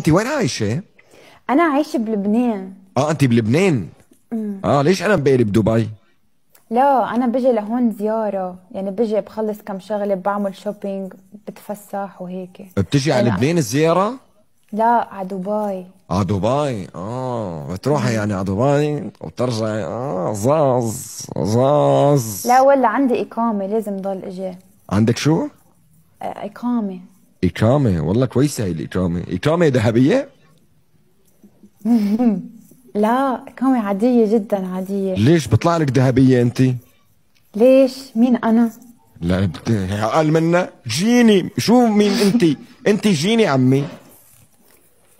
انت وين عايشه؟ انا عايشه بلبنان اه انت بلبنان؟ مم. اه ليش انا مبالي بدبي؟ لا انا بجي لهون زياره يعني بجي بخلص كم شغله بعمل شوبينج بتفسح وهيك بتجي على لبنان الزياره؟ لا على دبي على آه، دبي اه بتروحي يعني على دبي وبترجعي اه زاز زاز لا ولا عندي اقامه لازم ضل اجي عندك شو؟ آه، اقامه إقامة والله كويسة هي الإقامة إقامة ذهبية؟ لا إقامة عادية جدا عادية ليش بطلع لك ذهبية أنت؟ ليش؟ مين أنا؟ لا أقل منا جيني شو مين أنت؟ أنت جيني عمي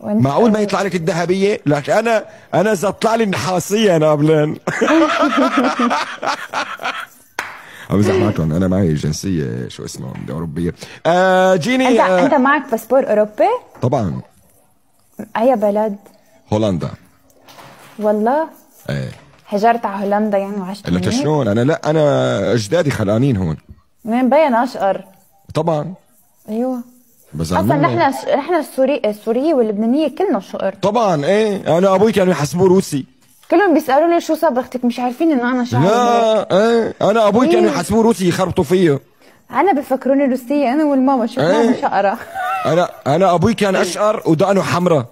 معقول ما يطلع لك الذهبية؟ لك أنا أنا إذا طلع لي النحاسية أنا قبلين امزح معكم انا معي جنسيه شو اسمه اوروبيه آه جيني انت آه انت معك باسبور اوروبي؟ طبعا اي بلد؟ هولندا والله؟ ايه هجرت على هولندا يعني وعشت لك شلون انا لا انا اجدادي خلقانين هون من بين اشقر طبعا ايوه بس اصلا نحن نحن السوري السوريه واللبنانيه كلنا شقر طبعا ايه انا ابوي كانوا يحسبوه روسي كلهم بيسالوني شو صبغتك مش عارفين انه انا شعري لا ايه انا ابوي كانوا إيه. يحسبوه روسي يخربطوا فيا انا بفكروني روسيه انا والماما شو ايه. ماما شقره انا انا ابوي كان إيه. اشقر ودقنه حمراء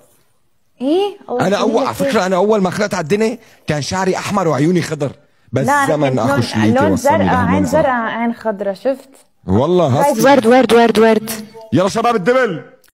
ايه انا اول على فكره انا اول ما خلقت على الدنيا كان شعري احمر وعيوني خضر بس لا زمن اخو شريكي لون زرقاء عين زرقاء عين خضراء شفت والله هسه طيب. ورد ورد ورد ورد يلا شباب الدبل